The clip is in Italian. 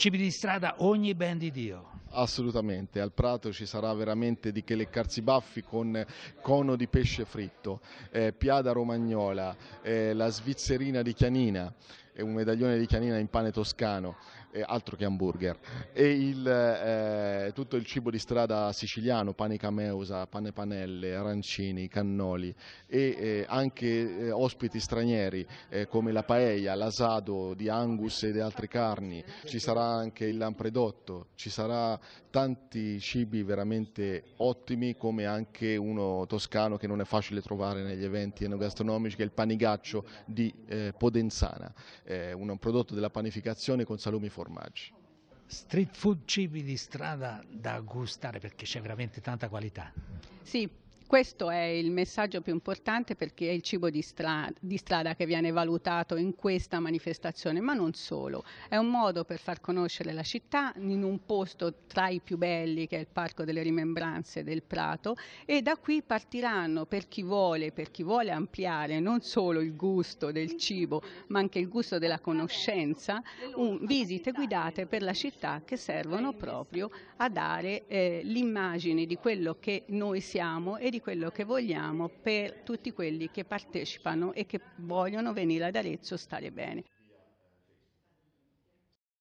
cibi di strada ogni ben di Dio. Assolutamente, al Prato ci sarà veramente di che leccarsi baffi con cono di pesce fritto, eh, piada romagnola, eh, la svizzerina di Chianina, e un medaglione di canina in pane toscano, eh, altro che hamburger, e il, eh, tutto il cibo di strada siciliano, pane cameusa, pane panelle, arancini, cannoli e eh, anche eh, ospiti stranieri eh, come la paella, l'asado di Angus e di altre carni, ci sarà anche il lampredotto, ci sarà tanti cibi veramente ottimi come anche uno toscano che non è facile trovare negli eventi enogastronomici che è il panigaccio di eh, Podenzana eh, un prodotto della panificazione con salumi e formaggi. Street food cibi di strada da gustare perché c'è veramente tanta qualità. Sì, questo è il messaggio più importante perché è il cibo di strada, di strada che viene valutato in questa manifestazione, ma non solo. È un modo per far conoscere la città in un posto tra i più belli che è il Parco delle Rimembranze del Prato e da qui partiranno per chi vuole, per chi vuole ampliare non solo il gusto del cibo, ma anche il gusto della conoscenza, un, visite guidate per la città che servono proprio a dare eh, l'immagine di quello che noi siamo e di quello che vogliamo per tutti quelli che partecipano e che vogliono venire ad Arezzo stare bene.